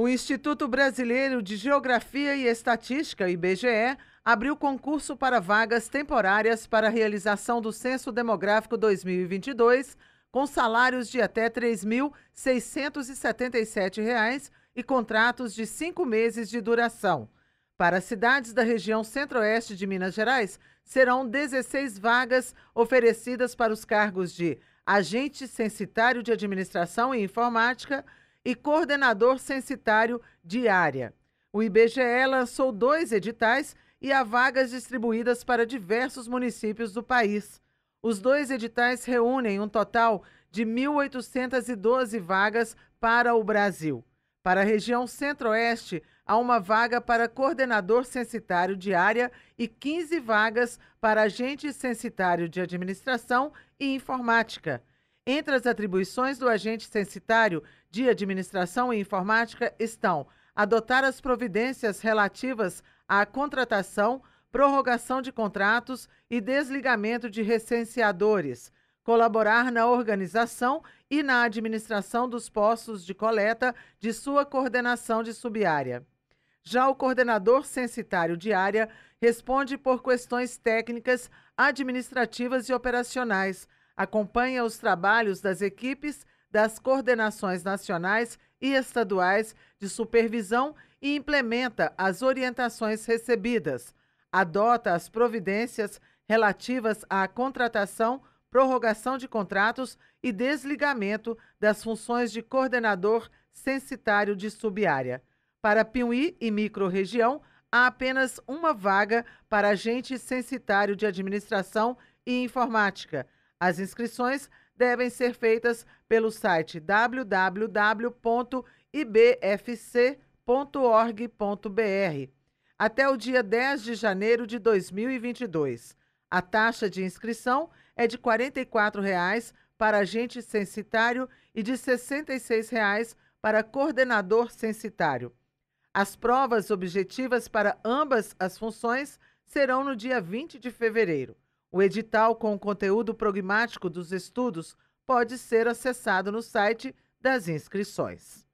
O Instituto Brasileiro de Geografia e Estatística, IBGE, abriu concurso para vagas temporárias para a realização do Censo Demográfico 2022, com salários de até R$ 3.677 e contratos de cinco meses de duração. Para cidades da região centro-oeste de Minas Gerais, serão 16 vagas oferecidas para os cargos de agente censitário de administração e informática, e coordenador censitário de área. O IBGE lançou dois editais e há vagas distribuídas para diversos municípios do país. Os dois editais reúnem um total de 1.812 vagas para o Brasil. Para a região Centro-Oeste, há uma vaga para coordenador censitário de área e 15 vagas para agente censitário de administração e informática. Entre as atribuições do agente censitário de administração e informática estão adotar as providências relativas à contratação, prorrogação de contratos e desligamento de recenseadores, colaborar na organização e na administração dos postos de coleta de sua coordenação de subárea. Já o coordenador censitário de área responde por questões técnicas, administrativas e operacionais acompanha os trabalhos das equipes das coordenações nacionais e estaduais de supervisão e implementa as orientações recebidas. Adota as providências relativas à contratação, prorrogação de contratos e desligamento das funções de coordenador censitário de subárea. Para Piuí e microrregião, há apenas uma vaga para agente censitário de administração e informática. As inscrições devem ser feitas pelo site www.ibfc.org.br até o dia 10 de janeiro de 2022. A taxa de inscrição é de R$ 44,00 para agente censitário e de R$ 66,00 para coordenador censitário. As provas objetivas para ambas as funções serão no dia 20 de fevereiro. O edital com o conteúdo programático dos estudos pode ser acessado no site das inscrições.